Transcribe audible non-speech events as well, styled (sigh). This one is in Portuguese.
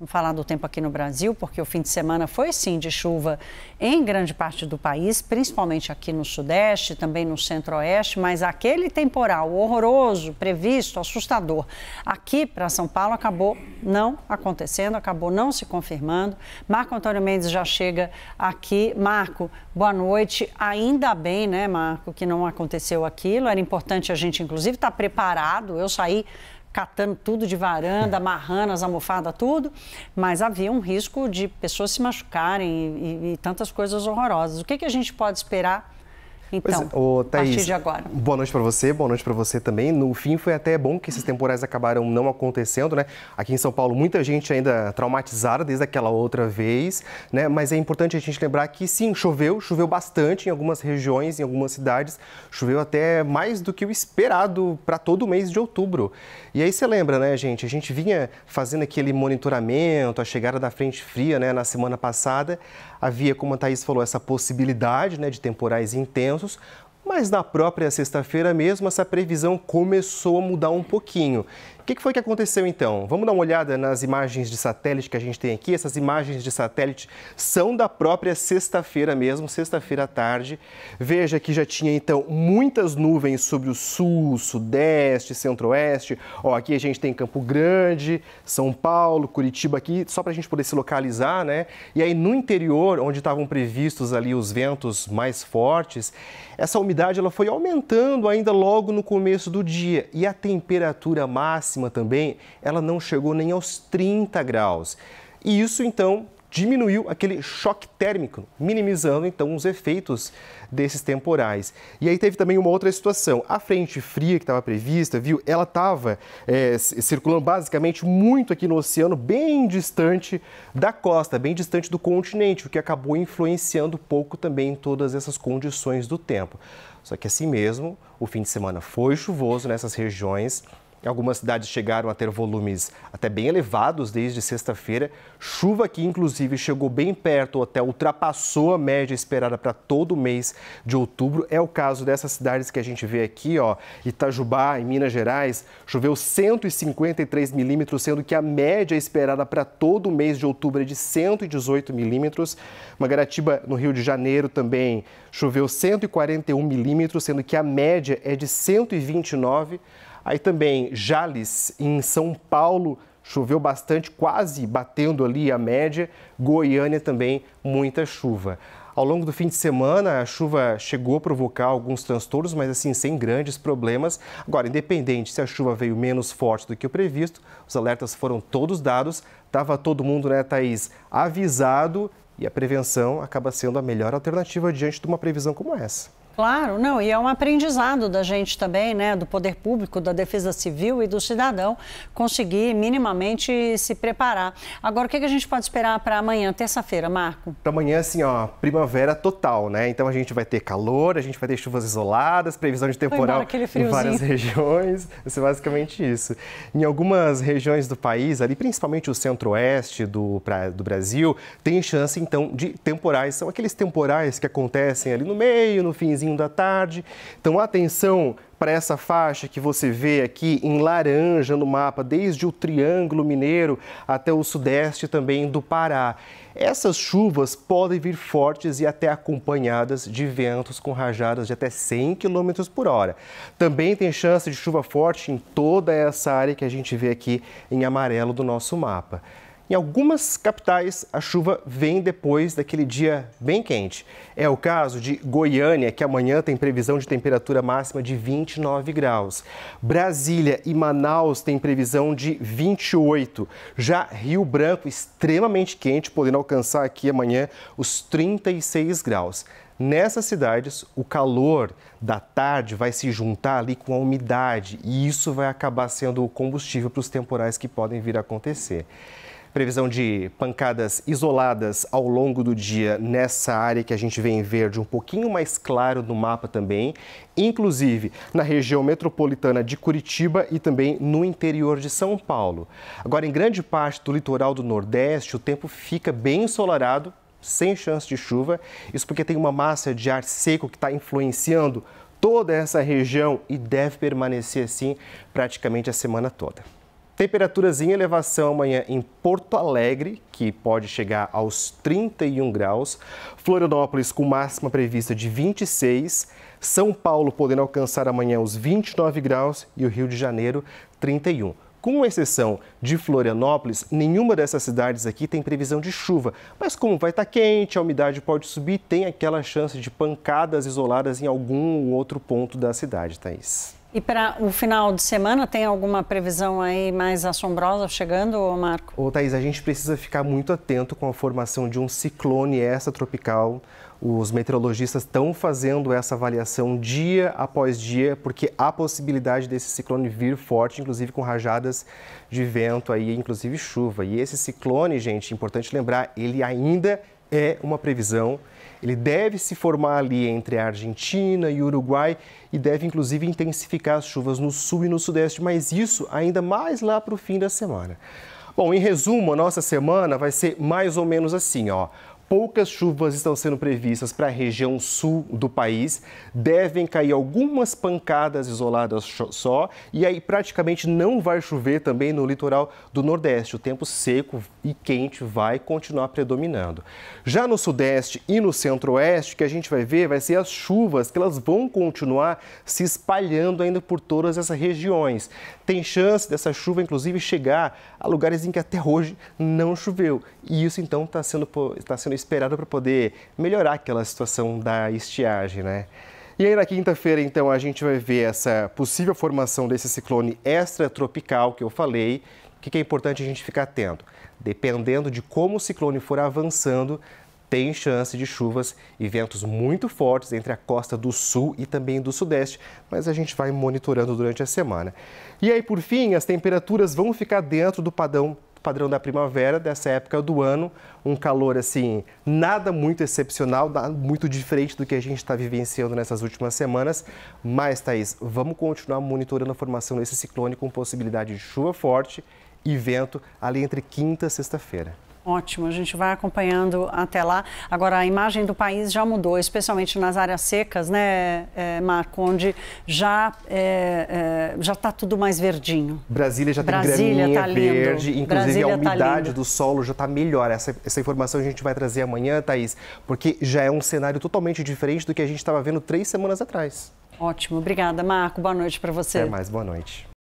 Vamos falar do tempo aqui no Brasil, porque o fim de semana foi sim de chuva em grande parte do país, principalmente aqui no Sudeste, também no Centro-Oeste, mas aquele temporal horroroso, previsto, assustador, aqui para São Paulo acabou não acontecendo, acabou não se confirmando. Marco Antônio Mendes já chega aqui. Marco, boa noite. Ainda bem, né, Marco, que não aconteceu aquilo. Era importante a gente, inclusive, estar tá preparado. Eu saí catando tudo de varanda, é. amarrando as almofadas, tudo, mas havia um risco de pessoas se machucarem e, e, e tantas coisas horrorosas. O que, que a gente pode esperar então, Thaís, é, a partir de agora. Boa noite para você, boa noite para você também. No fim, foi até bom que esses temporais acabaram não acontecendo, né? Aqui em São Paulo, muita gente ainda traumatizada desde aquela outra vez, né? Mas é importante a gente lembrar que sim, choveu, choveu bastante em algumas regiões, em algumas cidades, choveu até mais do que o esperado para todo o mês de outubro. E aí você lembra, né, gente? A gente vinha fazendo aquele monitoramento, a chegada da frente fria, né, na semana passada. Havia, como a Thaís falou, essa possibilidade, né, de temporais intensos mas na própria sexta-feira mesmo, essa previsão começou a mudar um pouquinho que, que foi que aconteceu então? Vamos dar uma olhada nas imagens de satélite que a gente tem aqui. Essas imagens de satélite são da própria sexta-feira mesmo, sexta-feira à tarde. Veja que já tinha então muitas nuvens sobre o sul, sudeste, centro-oeste. aqui a gente tem Campo Grande, São Paulo, Curitiba aqui, só para a gente poder se localizar, né? E aí no interior, onde estavam previstos ali os ventos mais fortes, essa umidade ela foi aumentando ainda logo no começo do dia e a temperatura máxima máxima também, ela não chegou nem aos 30 graus. E isso então diminuiu aquele choque térmico, minimizando então os efeitos desses temporais. E aí teve também uma outra situação. A frente fria que estava prevista, viu? Ela estava é, circulando basicamente muito aqui no oceano, bem distante da costa, bem distante do continente, o que acabou influenciando pouco também todas essas condições do tempo. Só que assim mesmo, o fim de semana foi chuvoso nessas regiões. Algumas cidades chegaram a ter volumes até bem elevados desde sexta-feira. Chuva que, inclusive, chegou bem perto ou até ultrapassou a média esperada para todo mês de outubro. É o caso dessas cidades que a gente vê aqui, ó, Itajubá, em Minas Gerais, choveu 153 milímetros, sendo que a média esperada para todo mês de outubro é de 118 milímetros. Mangaratiba no Rio de Janeiro, também choveu 141 milímetros, sendo que a média é de 129 milímetros. Aí também Jales, em São Paulo, choveu bastante, quase batendo ali a média. Goiânia também, muita chuva. Ao longo do fim de semana, a chuva chegou a provocar alguns transtornos, mas assim, sem grandes problemas. Agora, independente se a chuva veio menos forte do que o previsto, os alertas foram todos dados, estava todo mundo, né, Thaís, avisado e a prevenção acaba sendo a melhor alternativa diante de uma previsão como essa. Claro, não, e é um aprendizado da gente também, né, do poder público, da defesa civil e do cidadão conseguir minimamente se preparar. Agora, o que a gente pode esperar para amanhã, terça-feira, Marco? Para amanhã, assim, ó, primavera total, né? Então a gente vai ter calor, a gente vai ter chuvas isoladas, previsão de temporal em várias (laughs) regiões. Isso é basicamente isso. Em algumas regiões do país, ali principalmente o centro-oeste do, do Brasil, tem chance, então, de temporais. São aqueles temporais que acontecem ali no meio, no finzinho finalzinho da tarde. Então, atenção para essa faixa que você vê aqui em laranja no mapa, desde o Triângulo Mineiro até o sudeste também do Pará. Essas chuvas podem vir fortes e até acompanhadas de ventos com rajadas de até 100 km por hora. Também tem chance de chuva forte em toda essa área que a gente vê aqui em amarelo do nosso mapa. Em algumas capitais, a chuva vem depois daquele dia bem quente. É o caso de Goiânia, que amanhã tem previsão de temperatura máxima de 29 graus. Brasília e Manaus têm previsão de 28. Já Rio Branco, extremamente quente, podendo alcançar aqui amanhã os 36 graus. Nessas cidades, o calor da tarde vai se juntar ali com a umidade e isso vai acabar sendo o combustível para os temporais que podem vir a acontecer. Previsão de pancadas isoladas ao longo do dia nessa área que a gente vê em verde, um pouquinho mais claro no mapa também, inclusive na região metropolitana de Curitiba e também no interior de São Paulo. Agora, em grande parte do litoral do Nordeste, o tempo fica bem ensolarado, sem chance de chuva. Isso porque tem uma massa de ar seco que está influenciando toda essa região e deve permanecer assim praticamente a semana toda. Temperaturas em elevação amanhã em Porto Alegre, que pode chegar aos 31 graus. Florianópolis com máxima prevista de 26. São Paulo podendo alcançar amanhã os 29 graus e o Rio de Janeiro 31. Com exceção de Florianópolis, nenhuma dessas cidades aqui tem previsão de chuva. Mas como vai estar tá quente, a umidade pode subir, tem aquela chance de pancadas isoladas em algum outro ponto da cidade, Thaís. E para o final de semana, tem alguma previsão aí mais assombrosa chegando, Marco? Ô, Thaís, a gente precisa ficar muito atento com a formação de um ciclone extratropical. Os meteorologistas estão fazendo essa avaliação dia após dia, porque há possibilidade desse ciclone vir forte, inclusive com rajadas de vento aí, inclusive chuva. E esse ciclone, gente, importante lembrar, ele ainda é uma previsão. Ele deve se formar ali entre a Argentina e o Uruguai e deve inclusive intensificar as chuvas no sul e no sudeste, mas isso ainda mais lá para o fim da semana. Bom, em resumo, a nossa semana vai ser mais ou menos assim, ó. Poucas chuvas estão sendo previstas para a região sul do país. Devem cair algumas pancadas isoladas só. E aí praticamente não vai chover também no litoral do Nordeste. O tempo seco e quente vai continuar predominando. Já no Sudeste e no Centro-Oeste, que a gente vai ver vai ser as chuvas que elas vão continuar se espalhando ainda por todas essas regiões. Tem chance dessa chuva, inclusive, chegar a lugares em que até hoje não choveu. E isso então está sendo, tá sendo tá esperado para poder melhorar aquela situação da estiagem, né? E aí na quinta-feira, então, a gente vai ver essa possível formação desse ciclone extratropical que eu falei. O que é importante a gente ficar atento? Dependendo de como o ciclone for avançando, tem chance de chuvas e ventos muito fortes entre a costa do sul e também do sudeste, mas a gente vai monitorando durante a semana. E aí, por fim, as temperaturas vão ficar dentro do padrão padrão da primavera, dessa época do ano, um calor assim, nada muito excepcional, nada muito diferente do que a gente está vivenciando nessas últimas semanas. Mas, Thaís, vamos continuar monitorando a formação desse ciclone com possibilidade de chuva forte e vento ali entre quinta e sexta-feira. Ótimo, a gente vai acompanhando até lá. Agora, a imagem do país já mudou, especialmente nas áreas secas, né, é, Marco? Onde já é, é, já está tudo mais verdinho. Brasília já Brasília tem graminha tá verde, inclusive Brasília a tá umidade tá do solo já está melhor. Essa, essa informação a gente vai trazer amanhã, Thaís, porque já é um cenário totalmente diferente do que a gente estava vendo três semanas atrás. Ótimo, obrigada, Marco. Boa noite para você. Até mais, boa noite.